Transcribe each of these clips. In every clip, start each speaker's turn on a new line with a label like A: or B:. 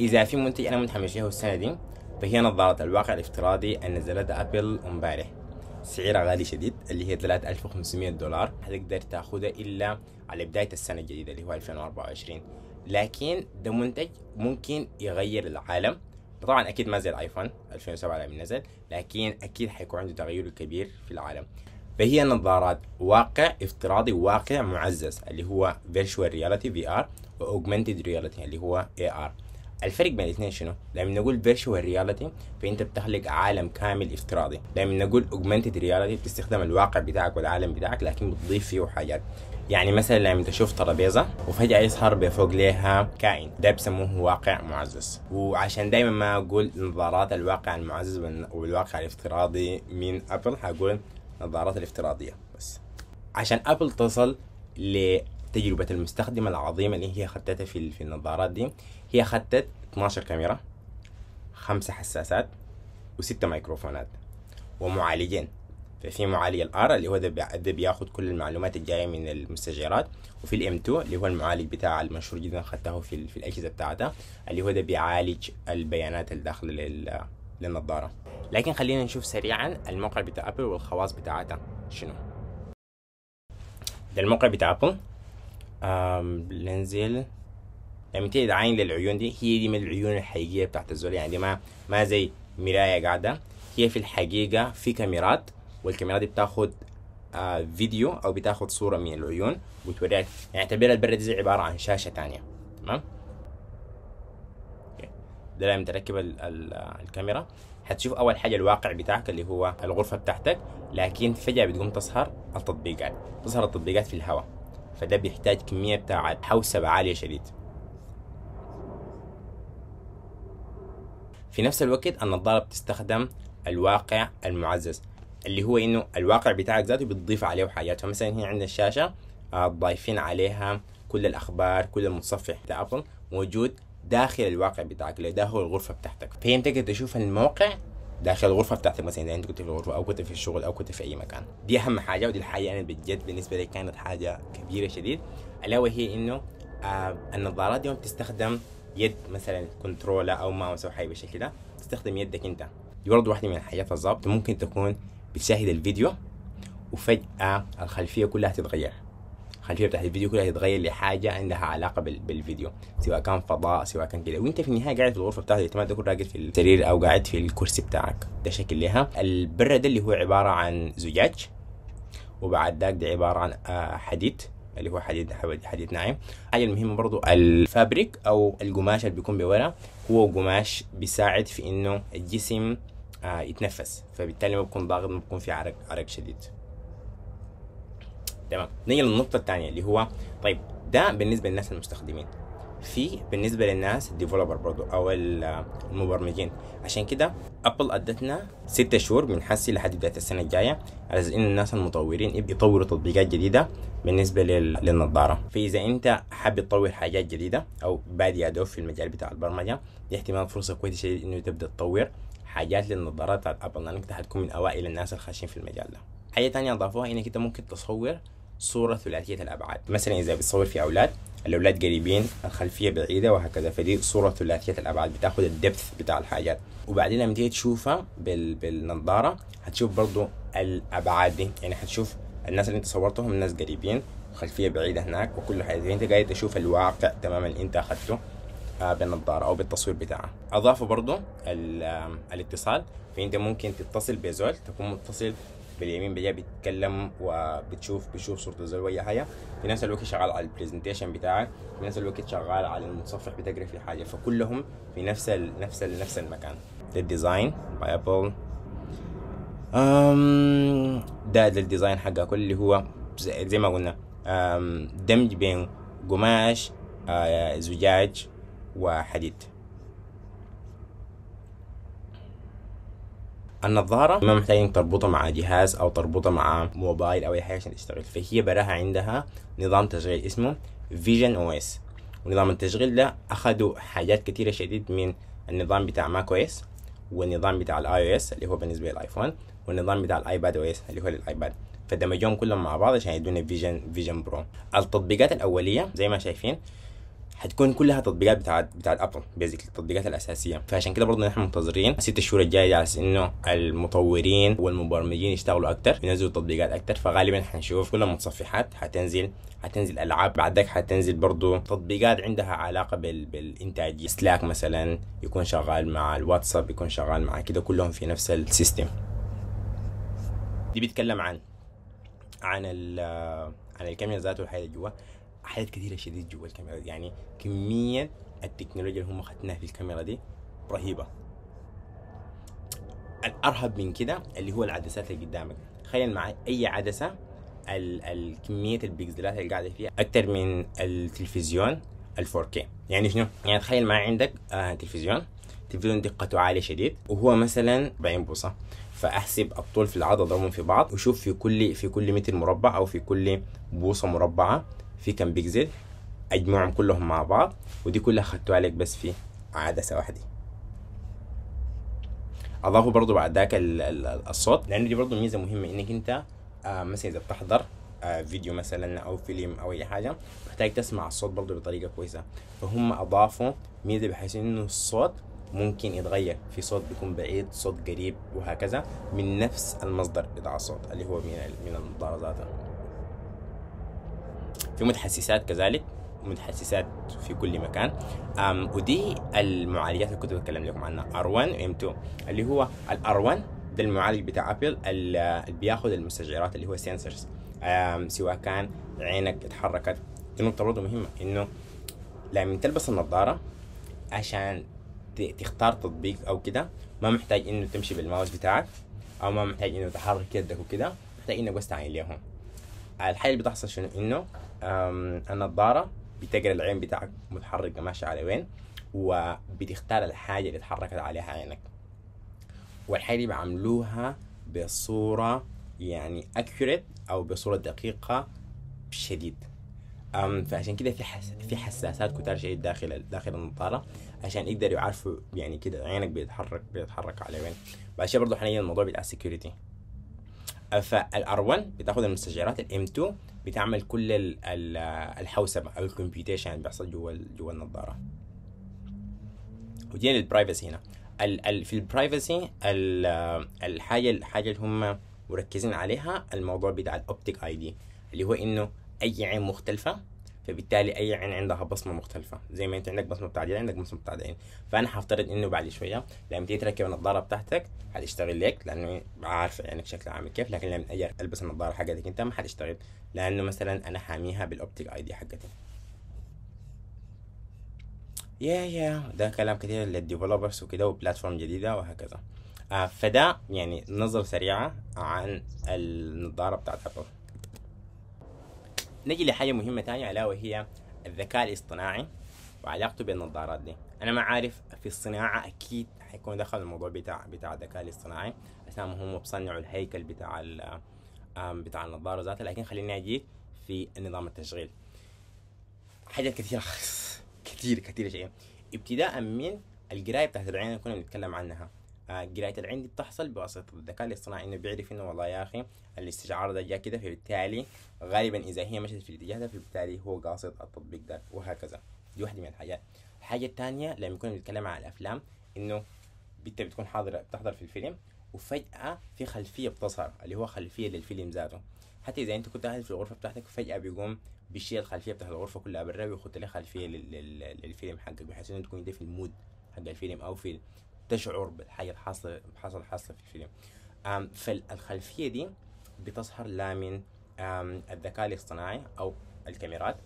A: إذا في منتج أنا متحمس له السنة دي فهي نظارة الواقع الافتراضي اللي نزلتها أبل امبارح سعرها غالي شديد اللي هي 3500 دولار حتقدر تاخدها إلا على بداية السنة الجديدة اللي هو 2024 لكن ده منتج ممكن يغير العالم طبعا اكيد ما زال ايفون 2007 لما نزل لكن اكيد حيكون عنده تغير كبير في العالم فهي نظارات واقع افتراضي واقع معزز اللي هو فيرتشوال رياليتي في ار واوجمانتد رياليتي اللي هو اي ار الفرق بين الاثنين شنو؟ لما نقول فيرتشوال رياليتي فانت بتخلق عالم كامل افتراضي، لما نقول اوجمانتد رياليتي بتستخدم الواقع بتاعك والعالم بتاعك لكن بتضيف فيه حاجات يعني مثلا لما تشوف ترابيزة وفجأة يظهر بفوق ليها كائن ده بسموه واقع معزز وعشان دايما ما أقول نظارات الواقع المعزز والواقع الافتراضي من أبل هقول نظارات الافتراضية بس عشان أبل تصل ل تجربة المستخدم العظيمة اللي هي خدتها في في النظارات دي هي خدت 12 كاميرا خمسة حساسات وستة مايكروفونات ومعالجين ففي معالج الار اللي هو ده بياخد كل المعلومات الجايه من المستشعرات وفي الام 2 اللي هو المعالج بتاع المشهور جدا خدته في, في الاجهزه بتاعتها اللي هو ده بيعالج البيانات الداخل للنظاره لكن خلينا نشوف سريعا الموقع بتاع ابل والخواص بتاعتها شنو ده الموقع بتاع ابل بننزل يعني بتقدر عين للعيون دي هي دي من العيون الحقيقيه بتاعت الزول يعني دي ما ما زي مرايه قاعده هي في الحقيقه في كاميرات والكاميرات دي بتاخد آه فيديو او بتاخد صوره من العيون وتوريك يعني اعتبرها البرد دي زي عباره عن شاشه تانية تمام ده لما تركب ال ال الكاميرا هتشوف اول حاجه الواقع بتاعك اللي هو الغرفه بتاعتك لكن فجاه بتقوم تظهر التطبيقات تظهر التطبيقات في الهواء فده بيحتاج كمية بتاعت حوسبة عالية شديد في نفس الوقت النظارة بتستخدم الواقع المعزز اللي هو انه الواقع بتاعك ذاته بتضيف عليه حاجات فمثلا يعني هنا عندنا الشاشة آه، ضايفين عليها كل الاخبار كل المتصفح بتاع ابل موجود داخل الواقع بتاعك اللي ده هو الغرفة بتاعتك فهي تقدر تشوف الموقع داخل الغرفه بتاعتك مثلا اذا انت كنت في الغرفه او كنت في الشغل او كنت في اي مكان دي اهم حاجه ودي الحاجه انا يعني بجد بالنسبه لي كانت حاجه كبيره شديد الا وهي انه آه النظارات اليوم بتستخدم يد مثلا كنترولر او ماوس او حاجه بالشكل ده تستخدم يدك انت دي برضه واحده من الحاجات الظابطه ممكن تكون بتشاهد الفيديو وفجاه الخلفيه كلها تتغير الخلفيه بتاعت الفيديو كلها تتغير لحاجه عندها علاقه بالفيديو سواء كان فضاء سواء كان كده وانت في النهايه قاعد في الغرفه بتاعتك ما تكون راقد في السرير او قاعد في الكرسي بتاعك ده شكل لها البره ده اللي هو عباره عن زجاج وبعد ذاك ده عباره عن آه، حديد اللي هو حديد حديد ناعم حاجه المهمه برضو الفابريك او القماش اللي بيكون بورا هو قماش بيساعد في انه الجسم آه، يتنفس فبالتالي ما بيكون ضاغط ما بيكون في عرق عرق شديد تمام نيجي للنقطه الثانيه اللي هو طيب ده بالنسبه للناس المستخدمين في بالنسبه للناس الديفلوبر برضو او المبرمجين عشان كده ابل ادتنا ستة شهور من حسي لحد بدايه السنه الجايه على ان الناس المطورين يطوروا تطبيقات جديده بالنسبه للنظاره فاذا انت حاب تطور حاجات جديده او بادئ ادوب في المجال بتاع البرمجه دي احتمال فرصه كويسه شديد انه تبدا تطور حاجات للنظارات بتاعت ابل لانك حتكون من اوائل الناس الخاشين في المجال ده حاجه تانية اضافوها انك انت ممكن تصور صورة ثلاثية الأبعاد مثلا إذا بتصور في أولاد الأولاد قريبين الخلفية بعيدة وهكذا فدي صورة ثلاثية الأبعاد بتاخد الدبث بتاع الحاجات وبعدين لما تيجي تشوفها بال... بالنظارة هتشوف برضو الأبعاد دي يعني هتشوف الناس اللي انت صورتهم ناس قريبين خلفية بعيدة هناك وكل حاجة انت قاعد تشوف الواقع تماما اللي انت أخذته آه، بالنظارة أو بالتصوير بتاعها أضافوا برضو الاتصال فأنت ممكن تتصل بزول تكون متصل باليمين بيا بيتكلم وبتشوف بيشوف صورته زي اي حاجه في نفس الوقت شغال على البرزنتيشن بتاعك في نفس الوقت شغال على المتصفح بتقرا في حاجه فكلهم في نفس ال نفس ال نفس المكان ده الديزاين باي ابل ده الديزاين حقه كل اللي هو زي ما قلنا دمج بين قماش آه، زجاج وحديد النظاره ما محتاجين تربطها مع جهاز او تربطها مع موبايل او اي حاجه عشان تشتغل فهي براها عندها نظام تشغيل اسمه فيجن او اس ونظام التشغيل ده اخذوا حاجات كتيره شديد من النظام بتاع ماك او اس والنظام بتاع الاي او اس اللي هو بالنسبه للايفون والنظام بتاع الايباد او اس اللي هو للايباد فدمجوهم كلهم مع بعض عشان يدونا فيجن فيجن برو التطبيقات الاوليه زي ما شايفين هتكون كلها تطبيقات بتاعت بتاعت ابل بيزك التطبيقات الاساسيه فعشان كده برضه نحن منتظرين الست شهور الجايه على انه المطورين والمبرمجين يشتغلوا اكتر ينزلوا تطبيقات اكتر فغالبا هنشوف كل المتصفحات حتنزل حتنزل العاب بعدك حتنزل برضه تطبيقات عندها علاقه بال... بالانتاج سلاك مثلا يكون شغال مع الواتساب يكون شغال مع كده كلهم في نفس السيستم دي بيتكلم عن عن ال عن الكاميرا ذاته اللي جوا حاجات كثيره شديد جوا الكاميرا دي يعني كميه التكنولوجيا اللي هم اخذناها في الكاميرا دي رهيبه الارهب من كده اللي هو العدسات اللي قدامك تخيل معي اي عدسه الكميه البيكسلات اللي قاعده فيها اكثر من التلفزيون ال 4K يعني شنو يعني تخيل معي عندك آه تلفزيون تلفزيون دقته عاليه شديد وهو مثلا 40 بوصه فاحسب الطول في العرض اضربهم في بعض وشوف في كل في كل متر مربع او في كل بوصه مربعه في كم بيكسل اجمعهم كلهم مع بعض ودي كلها خدتوها لك بس في عدسه واحده اضافوا برضو بعد ذاك الصوت لان دي برضو ميزه مهمه انك انت آه، مثلا اذا بتحضر آه، فيديو مثلا او فيلم او اي حاجه محتاج تسمع الصوت برضو بطريقه كويسه فهم اضافوا ميزه بحيث انه الصوت ممكن يتغير في صوت بيكون بعيد صوت قريب وهكذا من نفس المصدر بتاع الصوت اللي هو من من النظارة ذاتها في متحسسات كذلك متحسسات في كل مكان ودي المعالجات اللي كنت بتكلم لكم عنها ار 1 ام 2 اللي هو الار 1 ده المعالج بتاع ابل اللي بياخذ المستشعرات اللي هو سنسرز سواء كان عينك اتحركت دي نقطة برضه مهمة انه لما تلبس النظارة عشان تختار تطبيق او كده ما محتاج انه تمشي بالماوس بتاعك او ما محتاج انه تحرك يدك وكده محتاج انك بس تعين ليهم الحاجة اللي بتحصل شنو انه النظاره بتقرا العين بتاعك متحركه ماشيه على وين وبتختار الحاجه اللي اتحركت عليها عينك والحاجه اللي بعملوها بصوره يعني اكيوريت او بصوره دقيقه شديد أم فعشان كده في حس... في حساسات كتار شديد داخل داخل النظاره عشان يقدروا يعرفوا يعني كده عينك بيتحرك بيتحرك على وين بعد شويه برضه حنيجي الموضوع بتاع السكيورتي فالار 1 بتاخد المستشعرات الام 2 بتعمل كل الحوسبه او الكمبيوتيشن اللي بيحصل جوا جوا النظاره وجينا البرايفسي هنا الـ الـ في البرايفسي الحاجه الحاجه اللي هم مركزين عليها الموضوع بتاع الاوبتيك اي دي اللي هو انه اي عين مختلفه فبالتالي اي عين عندها بصمه مختلفه زي ما انت عندك بصمه بتاعت دي عندك بصمه بتاعت عين فانا هفترض انه بعد شويه لما تيجي تركب النظاره بتاعتك هتشتغل لك لانه عارف عينك يعني شكل عام كيف لكن لما اجي البس النظاره حقتك انت ما حتشتغل لانه مثلا انا حاميها بالاوبتيك اي دي حقتي يا يا ده كلام كثير للديفلوبرز وكده وبلاتفورم جديده وهكذا آه فده يعني نظرة سريعة عن النظارة بتاعت ابل نجي لحاجة مهمة تانية ألا وهي الذكاء الاصطناعي وعلاقته بالنظارات دي أنا ما عارف في الصناعة أكيد حيكون دخل الموضوع بتاع بتاع الذكاء الاصطناعي أسامة هم بصنعوا الهيكل بتاع بتاع النظارة ذاتها لكن خليني أجي في نظام التشغيل حاجات كثيرة خالص كثير كثير شيء ابتداء من القراية بتاعت العين اللي كنا بنتكلم عنها آه، قرايه العين دي بتحصل بواسطه الذكاء الاصطناعي انه بيعرف انه والله يا اخي الاستشعار ده جاء كده فبالتالي غالبا اذا هي مشت في الاتجاه ده فبالتالي هو قاصد التطبيق ده وهكذا دي واحده من الحاجات الحاجه الثانيه لما يكون بنتكلم عن الافلام انه انت بتكون حاضر بتحضر في الفيلم وفجاه في خلفيه بتظهر اللي هو خلفيه للفيلم ذاته حتى اذا انت كنت قاعد في الغرفه بتاعتك فجاه بيقوم بيشيل الخلفيه بتاعت الغرفه كلها برا ويحط لك خلفيه للفيلم حقك بحيث انه تكون انت في المود حق الفيلم او في تشعر بالحاجه الحاصله الحاصله حاصل في الفيلم فالخلفيه دي بتظهر لا من الذكاء الاصطناعي او الكاميرات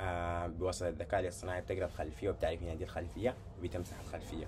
A: آه، بواسطه الذكاء الاصطناعي بتقرا الخلفيه وبتعرف هنا يعني دي الخلفيه وبتمسح الخلفيه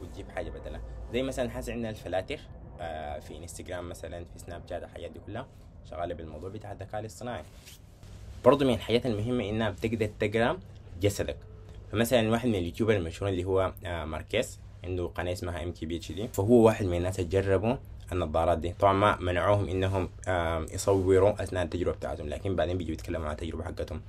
A: وتجيب حاجه بدلها زي مثلا حاس عندنا الفلاتر آه، في انستغرام مثلا في سناب شات الحاجات دي كلها شغاله بالموضوع بتاع الذكاء الاصطناعي برضه من الحاجات المهمه انها بتقدر تقرا جسدك فمثلا واحد من اليوتيوبر المشهور اللي هو آه، ماركيز عنده قناه اسمها ام كي بي اتش دي فهو واحد من الناس اللي جربوا النظارات دي طبعا ما منعوهم انهم يصوروا اثناء التجربه بتاعتهم لكن بعدين بيجوا يتكلموا عن التجربه حقتهم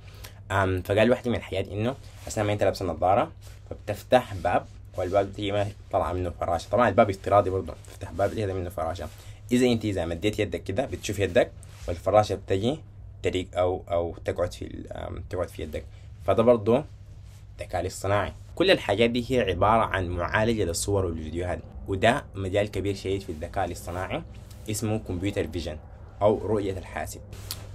A: فقال واحده من الحاجات انه اثناء ما انت لابس النظاره فبتفتح باب والباب تيجي طلع منه فراشه طبعا الباب افتراضي برضه تفتح باب اللي منه فراشه اذا انت اذا مديت يدك كده بتشوف يدك والفراشه بتجي تريق او او تقعد في تقعد في يدك فده برضه ذكاء الاصطناعي كل الحاجات دي هي عبارة عن معالجة للصور والفيديوهات وده مجال كبير شديد في الذكاء الاصطناعي اسمه كمبيوتر فيجن أو رؤية الحاسب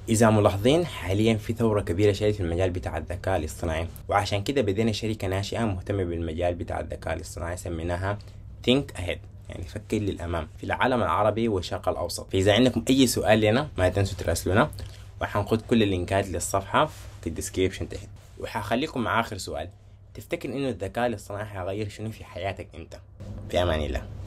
A: إذا ملاحظين حاليا في ثورة كبيرة شديد في المجال بتاع الذكاء الاصطناعي وعشان كده بدينا شركة ناشئة مهتمة بالمجال بتاع الذكاء الاصطناعي سميناها Think Ahead يعني فكر للأمام في العالم العربي والشرق الأوسط فإذا عندكم أي سؤال لنا ما تنسوا تراسلونا وحنقود كل اللينكات للصفحة في الديسكريبشن تحت وحخليكم مع آخر سؤال تفتكر انه الذكاء الاصطناعي حيغير شنو في حياتك انت في امان الله